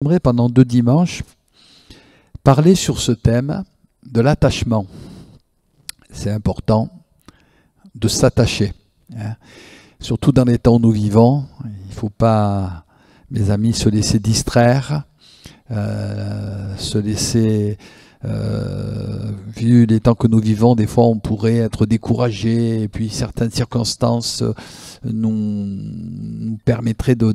J'aimerais pendant deux dimanches parler sur ce thème de l'attachement. C'est important de s'attacher. Hein. Surtout dans les temps où nous vivons, il ne faut pas, mes amis, se laisser distraire, euh, se laisser euh, vu les temps que nous vivons, des fois on pourrait être découragé et puis certaines circonstances euh, nous, permettraient de,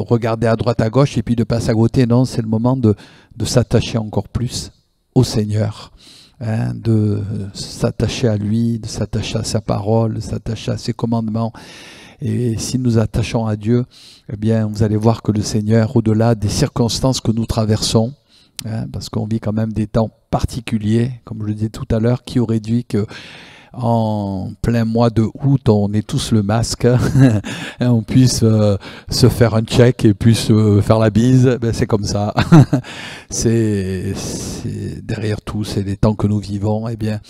regarder à droite à gauche et puis de passer à côté. Non, c'est le moment de, s'attacher encore plus au Seigneur. Hein, de s'attacher à lui, de s'attacher à sa parole, de s'attacher à ses commandements. Et si nous attachons à Dieu, eh bien, vous allez voir que le Seigneur, au-delà des circonstances que nous traversons, Hein, parce qu'on vit quand même des temps particuliers, comme je le disais tout à l'heure, qui aurait dû que en plein mois de août, on est tous le masque, hein, on puisse euh, se faire un check et puisse euh, faire la bise, ben, c'est comme ça. c'est derrière tout, c'est les temps que nous vivons, et eh bien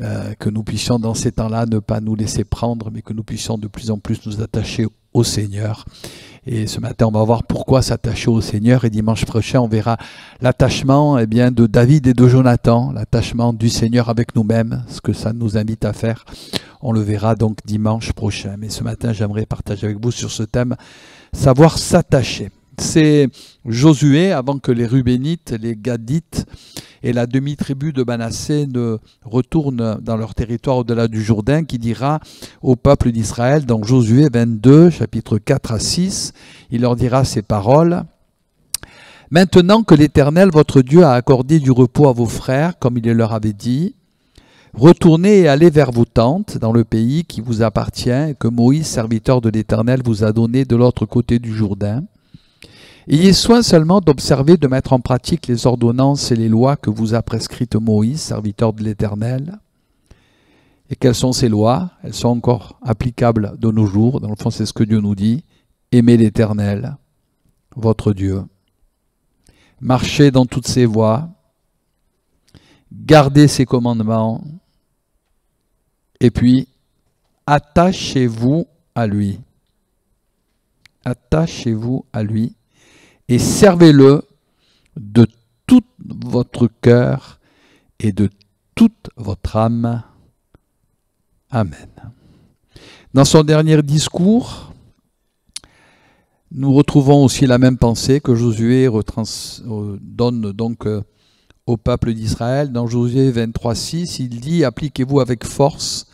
euh, que nous puissions dans ces temps-là ne pas nous laisser prendre, mais que nous puissions de plus en plus nous attacher au au Seigneur. Et ce matin, on va voir pourquoi s'attacher au Seigneur. Et dimanche prochain, on verra l'attachement et eh bien, de David et de Jonathan, l'attachement du Seigneur avec nous-mêmes, ce que ça nous invite à faire. On le verra donc dimanche prochain. Mais ce matin, j'aimerais partager avec vous sur ce thème, savoir s'attacher. C'est Josué, avant que les Rubénites, les Gadites, et la demi-tribu de Manassé ne retourne dans leur territoire au-delà du Jourdain, qui dira au peuple d'Israël, dans Josué 22, chapitre 4 à 6, il leur dira ces paroles. Maintenant que l'Éternel, votre Dieu, a accordé du repos à vos frères, comme il leur avait dit, Retournez et allez vers vos tentes dans le pays qui vous appartient, que Moïse, serviteur de l'Éternel, vous a donné de l'autre côté du Jourdain. Ayez soin seulement d'observer, de mettre en pratique les ordonnances et les lois que vous a prescrites Moïse, serviteur de l'Éternel. Et quelles sont ces lois Elles sont encore applicables de nos jours. Dans le fond, c'est ce que Dieu nous dit. Aimez l'Éternel, votre Dieu. Marchez dans toutes ses voies. Gardez ses commandements. Et puis, attachez-vous à lui. Attachez-vous à lui et servez-le de tout votre cœur et de toute votre âme. Amen. Dans son dernier discours, nous retrouvons aussi la même pensée que Josué euh, donne donc euh, au peuple d'Israël. Dans Josué 23, il dit Appliquez-vous avec force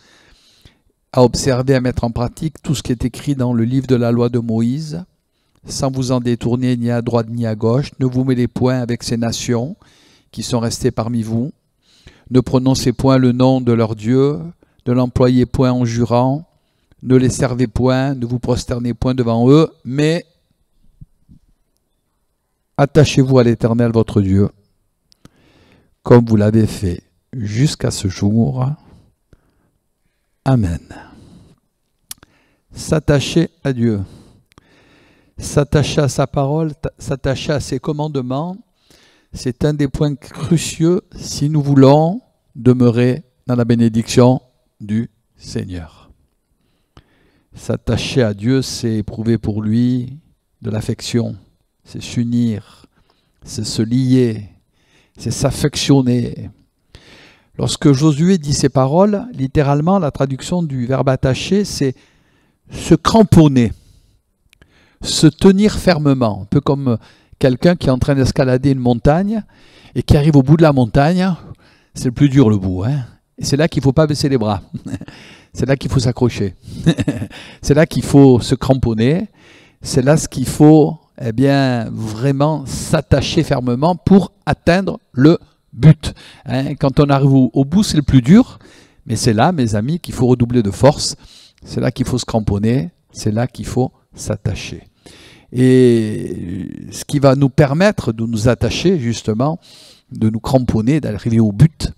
à observer, à mettre en pratique tout ce qui est écrit dans le livre de la loi de Moïse, sans vous en détourner ni à droite ni à gauche. Ne vous mêlez point avec ces nations qui sont restées parmi vous. Ne prononcez point le nom de leur Dieu, ne l'employez point en jurant, ne les servez point, ne vous prosternez point devant eux, mais attachez-vous à l'Éternel votre Dieu, comme vous l'avez fait jusqu'à ce jour. Amen. S'attacher à Dieu s'attacher à sa parole, s'attacher à ses commandements, c'est un des points cruciaux si nous voulons demeurer dans la bénédiction du Seigneur. S'attacher à Dieu, c'est éprouver pour lui de l'affection, c'est s'unir, c'est se lier, c'est s'affectionner. Lorsque Josué dit ces paroles, littéralement, la traduction du verbe attacher » c'est se cramponner se tenir fermement, un peu comme quelqu'un qui est en train d'escalader une montagne et qui arrive au bout de la montagne, c'est le plus dur le bout. Hein. et c'est là qu'il ne faut pas baisser les bras. c'est là qu'il faut s'accrocher. c'est là qu'il faut se cramponner. C'est là ce qu'il faut eh bien, vraiment s'attacher fermement pour atteindre le but. Hein. Quand on arrive au bout, c'est le plus dur. Mais c'est là, mes amis, qu'il faut redoubler de force. C'est là qu'il faut se cramponner. C'est là qu'il faut s'attacher et ce qui va nous permettre de nous attacher justement, de nous cramponner, d'arriver au but,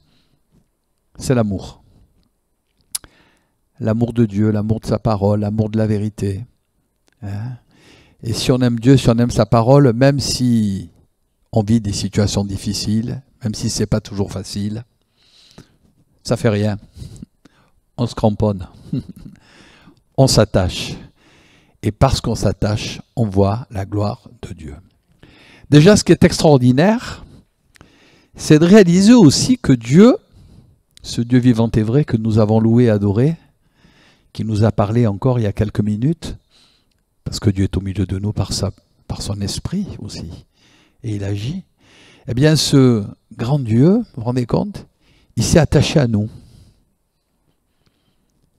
c'est l'amour. L'amour de Dieu, l'amour de sa parole, l'amour de la vérité. Hein. et si on aime Dieu, si on aime sa parole, même si on vit des situations difficiles, même si ce c'est pas toujours facile, ça fait rien. On se cramponne, on s'attache. Et parce qu'on s'attache, on voit la gloire de Dieu. Déjà, ce qui est extraordinaire, c'est de réaliser aussi que Dieu, ce Dieu vivant et vrai que nous avons loué et adoré, qui nous a parlé encore il y a quelques minutes, parce que Dieu est au milieu de nous par, par son esprit aussi, et il agit, eh bien ce grand Dieu, vous vous rendez compte, il s'est attaché à nous.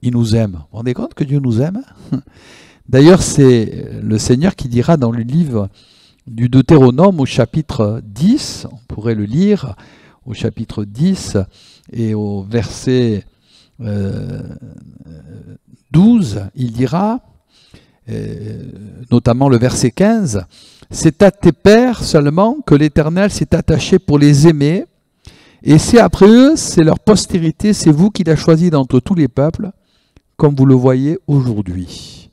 Il nous aime. Vous vous rendez compte que Dieu nous aime D'ailleurs, c'est le Seigneur qui dira dans le livre du Deutéronome au chapitre 10, on pourrait le lire au chapitre 10 et au verset 12, euh, il dira, euh, notamment le verset 15, C'est à tes pères seulement que l'Éternel s'est attaché pour les aimer, et c'est après eux, c'est leur postérité, c'est vous qui l'a choisi d'entre tous les peuples, comme vous le voyez aujourd'hui.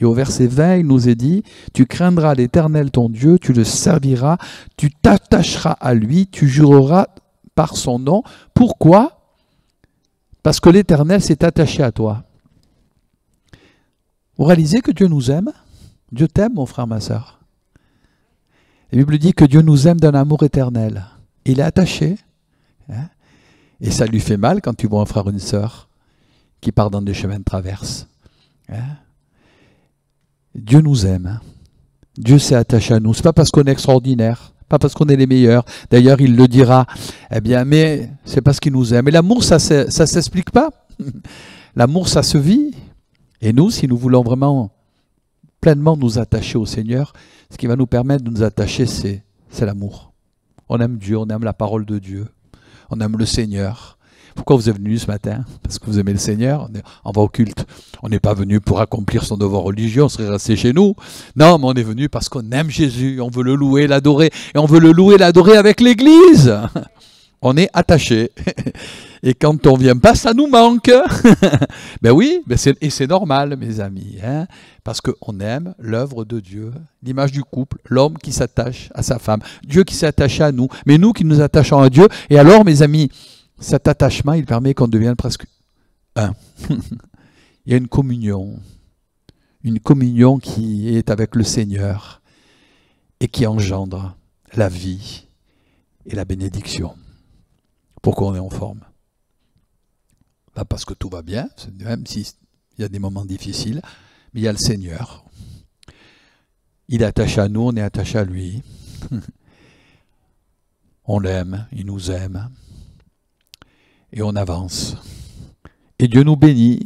Et au verset 20, il nous est dit, Tu craindras l'Éternel ton Dieu, tu le serviras, tu t'attacheras à lui, tu jureras par son nom. Pourquoi Parce que l'Éternel s'est attaché à toi. Vous réalisez que Dieu nous aime Dieu t'aime, mon frère, ma soeur. La Bible dit que Dieu nous aime d'un amour éternel. Il est attaché. Hein et ça lui fait mal quand tu vois un frère ou une sœur qui part dans des chemins de traverse. Hein Dieu nous aime. Dieu s'est attaché à nous. C'est pas parce qu'on est extraordinaire, pas parce qu'on est les meilleurs. D'ailleurs, il le dira. Eh bien, mais c'est parce qu'il nous aime. Et l'amour, ça, ne s'explique pas. L'amour, ça se vit. Et nous, si nous voulons vraiment pleinement nous attacher au Seigneur, ce qui va nous permettre de nous attacher, c'est l'amour. On aime Dieu, on aime la parole de Dieu, on aime le Seigneur. Pourquoi vous êtes venu ce matin Parce que vous aimez le Seigneur On va au culte. On n'est pas venu pour accomplir son devoir religieux, on serait resté chez nous. Non, mais on est venu parce qu'on aime Jésus, on veut le louer, l'adorer, et on veut le louer, l'adorer avec l'Église. On est attaché. Et quand on vient pas, ça nous manque. ben oui, ben et c'est normal, mes amis, hein, parce qu'on aime l'œuvre de Dieu, l'image du couple, l'homme qui s'attache à sa femme, Dieu qui s'attache à nous, mais nous qui nous attachons à Dieu. Et alors, mes amis, cet attachement, il permet qu'on devienne presque un. il y a une communion, une communion qui est avec le Seigneur et qui engendre la vie et la bénédiction pour qu'on est en forme. Pas bah, parce que tout va bien, même s'il y a des moments difficiles, mais il y a le Seigneur. Il est attaché à nous, on est attaché à lui. on l'aime, il nous aime et on avance. Et Dieu nous bénit.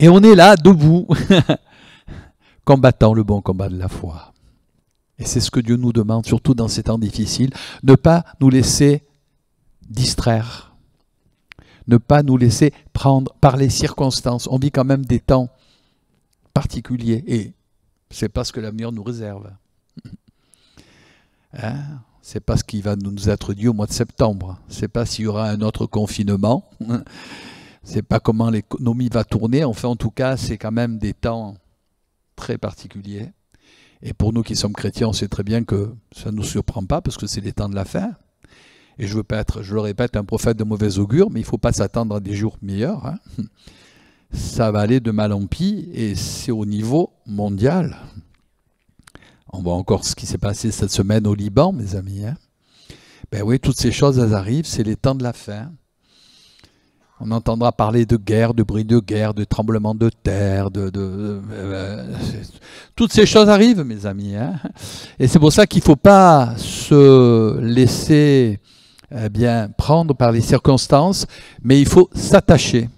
Et on est là, debout, combattant le bon combat de la foi. Et c'est ce que Dieu nous demande, surtout dans ces temps difficiles, ne pas nous laisser distraire, ne pas nous laisser prendre par les circonstances. On vit quand même des temps particuliers et c'est pas ce que l'avenir nous réserve. Hein c'est pas ce qui va nous être dit au mois de septembre. C'est pas s'il y aura un autre confinement. c'est pas comment l'économie va tourner. Enfin, en tout cas, c'est quand même des temps très particuliers. Et pour nous qui sommes chrétiens, on sait très bien que ça ne nous surprend pas parce que c'est les temps de la fin. Et je veux pas être, je le répète, un prophète de mauvais augure, mais il ne faut pas s'attendre à des jours meilleurs. Hein. Ça va aller de mal en pis et c'est au niveau mondial. On voit encore ce qui s'est passé cette semaine au Liban, mes amis. Hein. ben oui, toutes ces choses, arrivent, c'est les temps de la fin. On entendra parler de guerre, de bruit de guerre, de tremblement de terre, de, euh, toutes ces choses arrivent, mes amis. Hein. Et c'est pour ça qu'il ne faut pas se laisser eh bien prendre par les circonstances, mais il faut s'attacher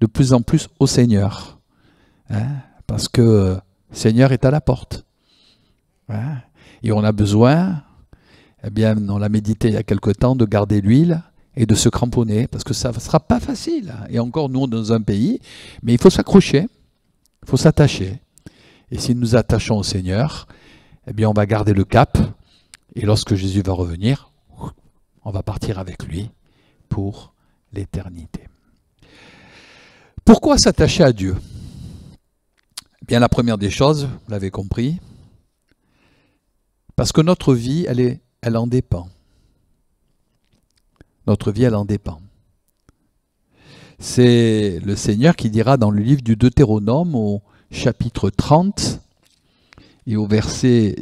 de plus en plus au Seigneur, hein, parce que le euh, Seigneur est à la porte. Et on a besoin, eh bien, on l'a médité il y a quelque temps, de garder l'huile et de se cramponner, parce que ça ne sera pas facile. Et encore, nous, dans un pays, mais il faut s'accrocher, il faut s'attacher. Et si nous nous attachons au Seigneur, eh bien, on va garder le cap, et lorsque Jésus va revenir, on va partir avec lui pour l'éternité. Pourquoi s'attacher à Dieu eh Bien, la première des choses, vous l'avez compris, parce que notre vie, elle, est, elle en dépend. Notre vie, elle en dépend. C'est le Seigneur qui dira dans le livre du Deutéronome au chapitre 30 et au verset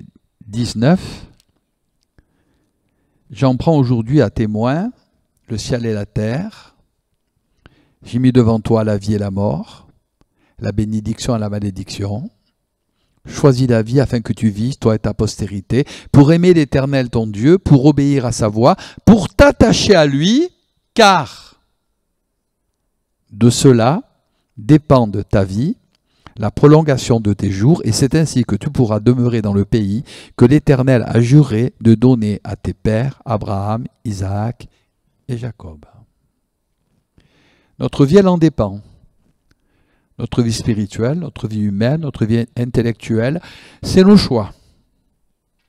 19, J'en prends aujourd'hui à témoin le ciel et la terre. J'ai mis devant toi la vie et la mort, la bénédiction et la malédiction. Choisis la vie afin que tu vises toi et ta postérité, pour aimer l'Éternel ton Dieu, pour obéir à sa voix, pour t'attacher à lui, car de cela dépend de ta vie, la prolongation de tes jours, et c'est ainsi que tu pourras demeurer dans le pays que l'Éternel a juré de donner à tes pères, Abraham, Isaac et Jacob. Notre vie, elle en dépend notre vie spirituelle, notre vie humaine, notre vie intellectuelle, c'est le choix.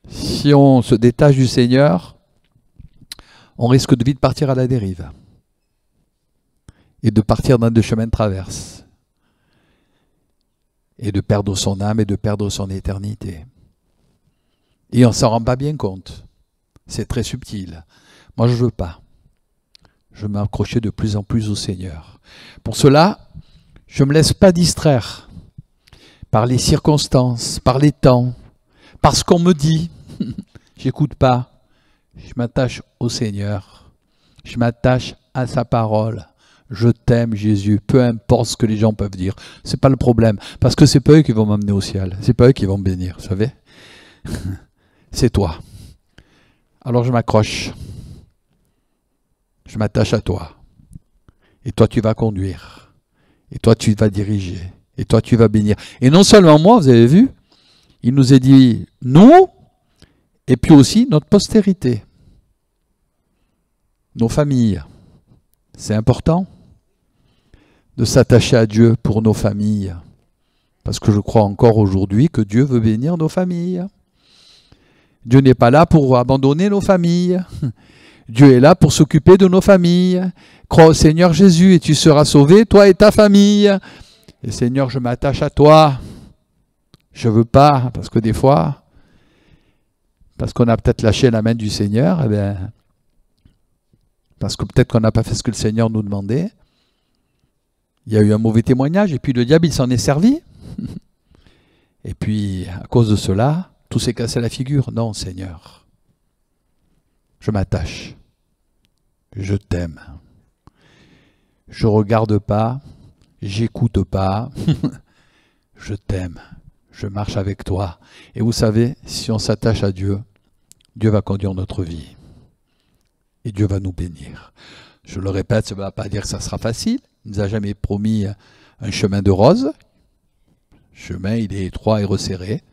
Si on se détache du Seigneur, on risque de vite partir à la dérive et de partir dans des chemins de traverse et de perdre son âme et de perdre son éternité. Et on ne s'en rend pas bien compte. C'est très subtil. Moi, je ne veux pas. Je veux m'accrocher de plus en plus au Seigneur. Pour cela, je ne me laisse pas distraire par les circonstances, par les temps, par ce qu'on me dit. J'écoute pas. Je m'attache au Seigneur. Je m'attache à sa parole. Je t'aime Jésus, peu importe ce que les gens peuvent dire. Ce n'est pas le problème, parce que c'est pas eux qui vont m'amener au ciel. C'est pas eux qui vont me bénir, vous savez. c'est toi. Alors je m'accroche. Je m'attache à toi. Et toi, tu vas conduire. Et toi, tu vas diriger. Et toi, tu vas bénir. Et non seulement moi, vous avez vu, il nous a dit nous, et puis aussi notre postérité, nos familles. C'est important de s'attacher à Dieu pour nos familles. Parce que je crois encore aujourd'hui que Dieu veut bénir nos familles. Dieu n'est pas là pour abandonner nos familles. Dieu est là pour s'occuper de nos familles. Crois au Seigneur Jésus et tu seras sauvé, toi et ta famille. Et Seigneur, je m'attache à toi. Je veux pas, parce que des fois, parce qu'on a peut-être lâché la main du Seigneur, eh bien, parce que peut-être qu'on n'a pas fait ce que le Seigneur nous demandait. Il y a eu un mauvais témoignage, et puis le diable, il s'en est servi. Et puis, à cause de cela, tout s'est cassé la figure. Non, Seigneur. Je m'attache. Je t'aime. Je regarde pas, j'écoute pas. je t'aime. Je marche avec toi. Et vous savez, si on s'attache à Dieu, Dieu va conduire notre vie. Et Dieu va nous bénir. Je le répète, ça ne va pas dire que ça sera facile. Il ne nous a jamais promis un chemin de rose. Chemin, il est étroit et resserré.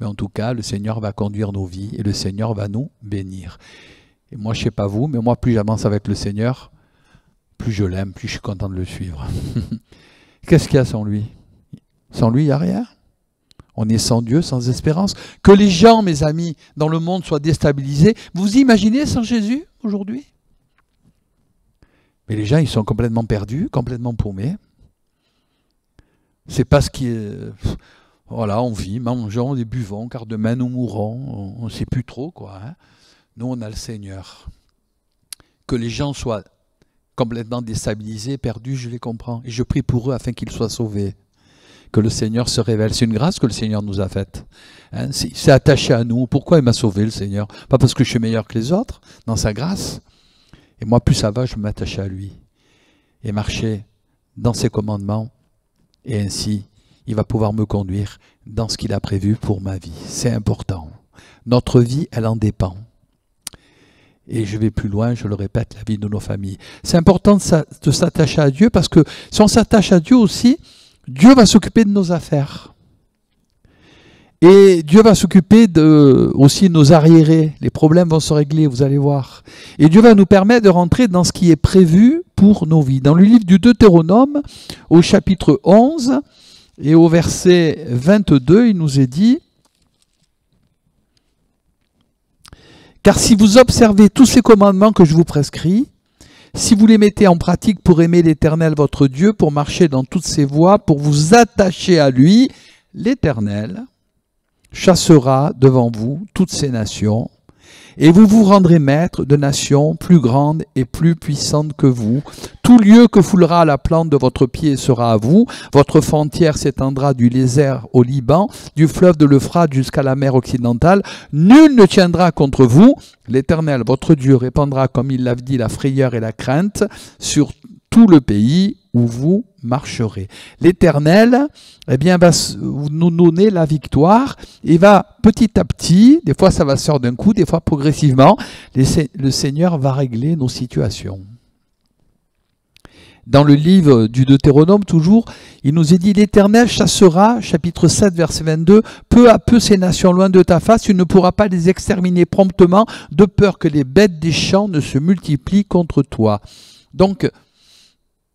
Mais en tout cas, le Seigneur va conduire nos vies et le Seigneur va nous bénir. Et moi, je sais pas vous, mais moi, plus j'avance avec le Seigneur, plus je l'aime, plus je suis content de le suivre. Qu'est-ce qu'il y a sans lui Sans lui, il n'y a rien. On est sans Dieu, sans espérance. Que les gens, mes amis, dans le monde soient déstabilisés. Vous imaginez sans Jésus aujourd'hui Mais les gens, ils sont complètement perdus, complètement paumés. C'est parce qui voilà, on vit, mangeons et buvons, car demain nous mourrons. On ne sait plus trop, quoi. Hein. Nous, on a le Seigneur. Que les gens soient complètement déstabilisés, perdus, je les comprends. Et je prie pour eux afin qu'ils soient sauvés. Que le Seigneur se révèle. C'est une grâce que le Seigneur nous a faite. Hein, c'est attaché à nous. Pourquoi il m'a sauvé, le Seigneur Pas parce que je suis meilleur que les autres, dans sa grâce. Et moi, plus ça va, je m'attache à lui. Et marcher dans ses commandements. Et ainsi, il va pouvoir me conduire dans ce qu'il a prévu pour ma vie. C'est important. Notre vie, elle en dépend. Et je vais plus loin, je le répète, la vie de nos familles. C'est important de s'attacher à Dieu parce que si on s'attache à Dieu aussi, Dieu va s'occuper de nos affaires. Et Dieu va s'occuper aussi de nos arriérés. Les problèmes vont se régler, vous allez voir. Et Dieu va nous permettre de rentrer dans ce qui est prévu pour nos vies. Dans le livre du Deutéronome, au chapitre 11, et au verset 22, il nous est dit, Car si vous observez tous ces commandements que je vous prescris, si vous les mettez en pratique pour aimer l'Éternel votre Dieu, pour marcher dans toutes ses voies, pour vous attacher à lui, l'Éternel chassera devant vous toutes ces nations et vous vous rendrez maître de nations plus grandes et plus puissantes que vous. Tout lieu que foulera la plante de votre pied sera à vous. Votre frontière s'étendra du Lézère au Liban, du fleuve de l'Euphrate jusqu'à la mer occidentale. Nul ne tiendra contre vous. L'Éternel, votre Dieu, répandra, comme il l'a dit, la frayeur et la crainte sur tout le pays où vous marcherez. L'Éternel, eh bien, va nous donner la victoire et va petit à petit, des fois ça va se d'un coup, des fois progressivement, le Seigneur va régler nos situations. Dans le livre du Deutéronome, toujours, il nous est dit L'Éternel chassera, chapitre 7, verset 22, peu à peu ces nations loin de ta face, tu ne pourras pas les exterminer promptement, de peur que les bêtes des champs ne se multiplient contre toi. Donc,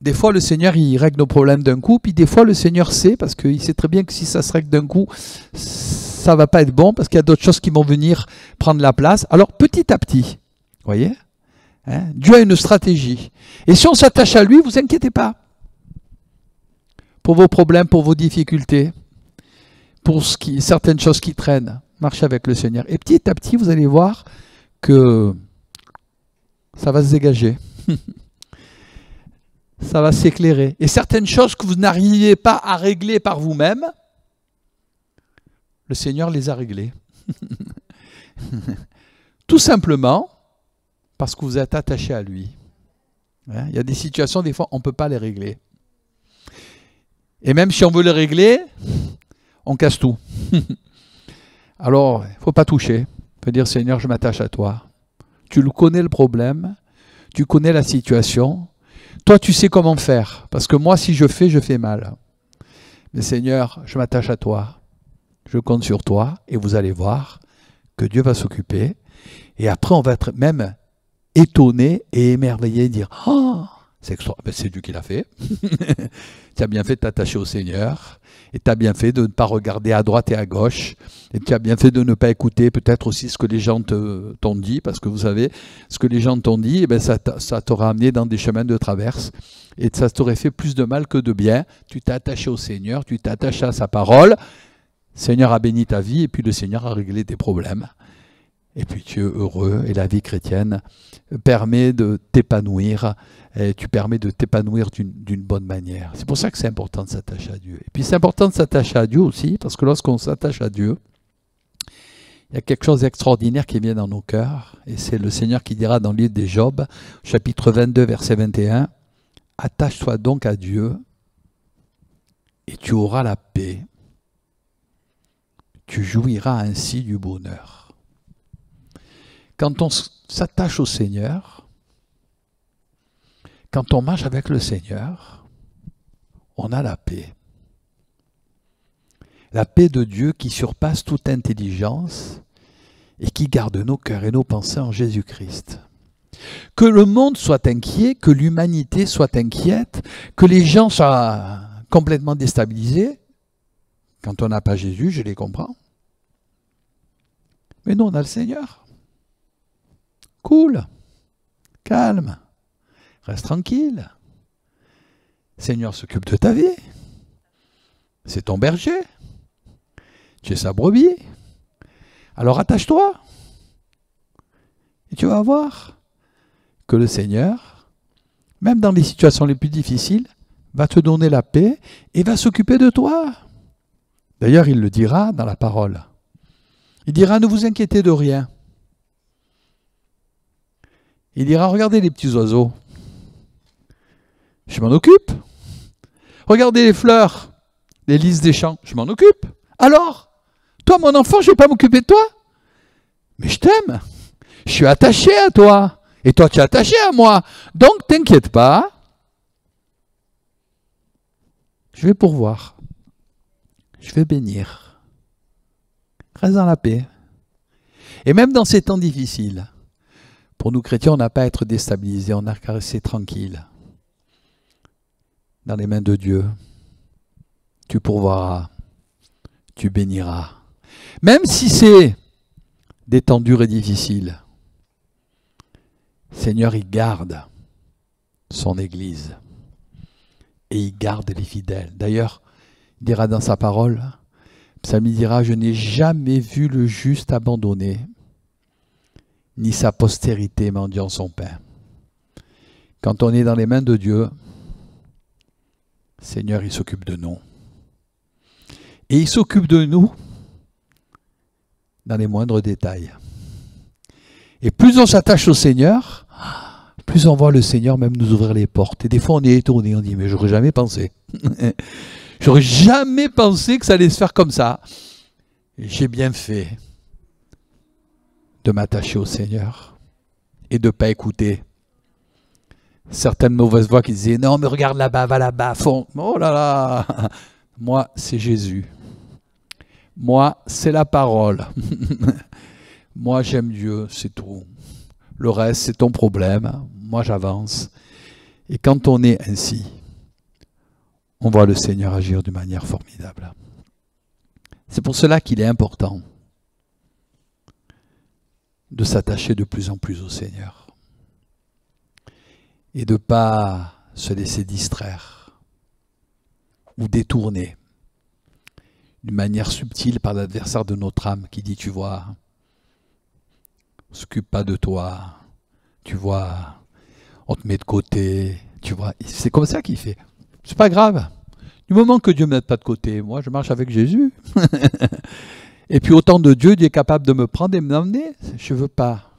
des fois, le Seigneur, il règle nos problèmes d'un coup, puis des fois, le Seigneur sait, parce qu'il sait très bien que si ça se règle d'un coup, ça va pas être bon, parce qu'il y a d'autres choses qui vont venir prendre la place. Alors, petit à petit, voyez hein, Dieu a une stratégie. Et si on s'attache à lui, vous inquiétez pas. Pour vos problèmes, pour vos difficultés, pour ce qui, certaines choses qui traînent, marchez avec le Seigneur. Et petit à petit, vous allez voir que ça va se dégager. ça va s'éclairer. Et certaines choses que vous n'arriviez pas à régler par vous-même, le Seigneur les a réglées. Tout simplement parce que vous êtes attaché à lui. Hein, il y a des situations, des fois, on ne peut pas les régler. Et même si on veut les régler, on casse tout. Alors, il ne faut pas toucher. Il faut dire, Seigneur, je m'attache à toi. Tu connais le problème, tu connais la situation, toi, tu sais comment faire, parce que moi, si je fais, je fais mal. Mais Seigneur, je m'attache à toi, je compte sur toi, et vous allez voir que Dieu va s'occuper. Et après, on va être même étonné et émerveillé, dire oh, ben, c'est Dieu qui l'a fait. tu as bien fait de t'attacher au Seigneur. Et tu as bien fait de ne pas regarder à droite et à gauche. Et tu as bien fait de ne pas écouter peut-être aussi ce que les gens t'ont dit. Parce que vous savez, ce que les gens t'ont dit, eh ben, ça t'aurait amené dans des chemins de traverse. Et ça t'aurait fait plus de mal que de bien. Tu t'es attaché au Seigneur, tu attaché à sa parole. Seigneur a béni ta vie et puis le Seigneur a réglé tes problèmes et puis tu es heureux. Et la vie chrétienne permet de t'épanouir. Et tu permets de t'épanouir d'une bonne manière. C'est pour ça que c'est important de s'attacher à Dieu. Et puis c'est important de s'attacher à Dieu aussi, parce que lorsqu'on s'attache à Dieu, il y a quelque chose d'extraordinaire qui vient dans nos cœurs. Et c'est le Seigneur qui dira dans le livre des Job, chapitre 22, verset 21, Attache-toi donc à Dieu et tu auras la paix. Tu jouiras ainsi du bonheur. Quand on s'attache au Seigneur, quand on marche avec le Seigneur, on a la paix. La paix de Dieu qui surpasse toute intelligence et qui garde nos cœurs et nos pensées en Jésus-Christ. Que le monde soit inquiet, que l'humanité soit inquiète, que les gens soient complètement déstabilisés, quand on n'a pas Jésus, je les comprends. Mais nous, on a le Seigneur. Cool. Calme. Reste tranquille. Seigneur s'occupe de ta vie. C'est ton berger. Tu es sa brebis. Alors attache-toi. Et tu vas voir que le Seigneur, même dans les situations les plus difficiles, va te donner la paix et va s'occuper de toi. D'ailleurs, il le dira dans la parole. Il dira, ne vous inquiétez de rien. Il dira Regardez les petits oiseaux. Je m'en occupe. Regardez les fleurs, les lys des champs. Je m'en occupe. Alors, toi, mon enfant, je ne vais pas m'occuper de toi Mais je t'aime. Je suis attaché à toi. Et toi, tu es attaché à moi. Donc, t'inquiète pas. Je vais pourvoir. Je vais bénir. Reste dans la paix. Et même dans ces temps difficiles, pour nous chrétiens, on n'a pas à être déstabilisés, on a qu'à rester tranquille dans les mains de Dieu. Tu pourvoiras, tu béniras. Même si c'est durs et difficile, Seigneur, il garde son Église et il garde les fidèles. D'ailleurs, il dira dans sa parole, Psalmi dira, je n'ai jamais vu le juste abandonné, ni sa postérité mendiant son pain. Quand on est dans les mains de Dieu, Seigneur, il s'occupe de nous. Et il s'occupe de nous dans les moindres détails. Et plus on s'attache au Seigneur, plus on voit le Seigneur même nous ouvrir les portes. Et des fois, on est étonné, on dit, mais j'aurais jamais pensé. j'aurais jamais pensé que ça allait se faire comme ça. J'ai bien fait de m'attacher au Seigneur et de ne pas écouter certaines mauvaises voix qui disaient Non, mais regarde là-bas, va là-bas, fond. Oh là là Moi, c'est Jésus. Moi, c'est la parole. Moi, j'aime Dieu, c'est tout. Le reste, c'est ton problème. Moi, j'avance. Et quand on est ainsi, on voit le Seigneur agir d'une manière formidable. C'est pour cela qu'il est important de s'attacher de plus en plus au Seigneur et de ne pas se laisser distraire ou détourner d'une manière subtile par l'adversaire de notre âme qui dit, tu vois, s'occupe pas de toi, tu vois, on te met de côté, tu vois. C'est comme ça qu'il fait. C'est pas grave. Du moment que Dieu ne me met pas de côté, moi je marche avec Jésus. Et puis autant de Dieu, Dieu est capable de me prendre et me m'emmener. Je ne veux pas.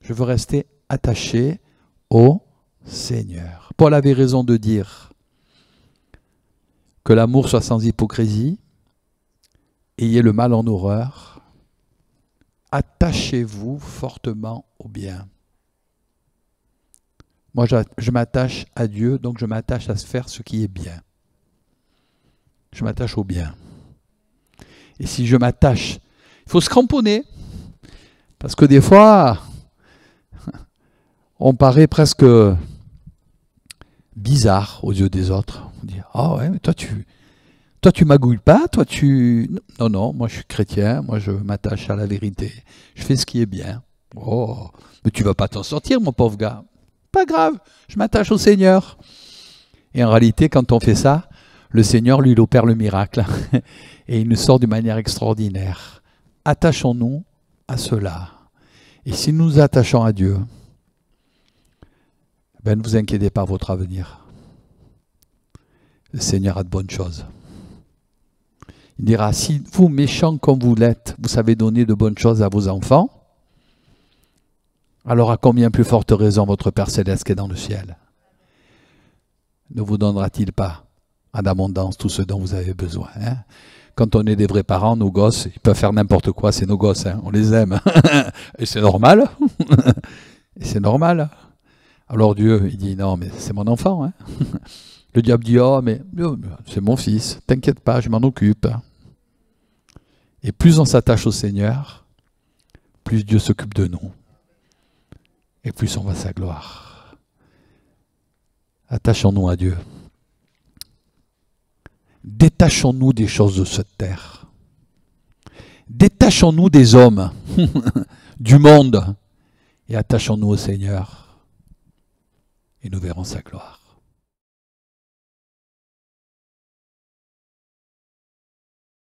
Je veux rester attaché au Seigneur. Paul avait raison de dire que l'amour soit sans hypocrisie, ayez le mal en horreur, attachez-vous fortement au bien. Moi, je m'attache à Dieu, donc je m'attache à faire ce qui est bien. Je m'attache au bien et si je m'attache. Il faut se cramponner. Parce que des fois, on paraît presque bizarre aux yeux des autres. On dit Ah ouais, mais toi tu, toi tu magouilles pas, toi tu. Non, non, moi je suis chrétien, moi je m'attache à la vérité, je fais ce qui est bien. Oh, mais tu vas pas t'en sortir, mon pauvre gars. Pas grave, je m'attache au Seigneur. Et en réalité, quand on fait ça, le Seigneur, lui, opère le miracle et il nous sort d'une manière extraordinaire. Attachons-nous à cela. Et si nous nous attachons à Dieu, ben, ne vous inquiétez pas votre avenir. Le Seigneur a de bonnes choses. Il dira, si vous, méchants comme vous l'êtes, vous savez donner de bonnes choses à vos enfants, alors à combien plus forte raison votre Père céleste qui est dans le ciel ne vous donnera-t-il pas en abondance tout ce dont vous avez besoin. Hein. quand on est des vrais parents, nos gosses, ils peuvent faire n'importe quoi, c'est nos gosses, hein. on les aime. Et c'est normal. Et c'est normal. Alors Dieu, il dit, non, mais c'est mon enfant. Hein. Le diable dit, ah, oh, mais c'est mon fils, t'inquiète pas, je m'en occupe. Et plus on s'attache au Seigneur, plus Dieu s'occupe de nous. Et plus on va sa gloire. Attachons-nous à Dieu détachons-nous des choses de cette terre. Détachons-nous des hommes, du monde, et attachons-nous au Seigneur, et nous verrons sa gloire.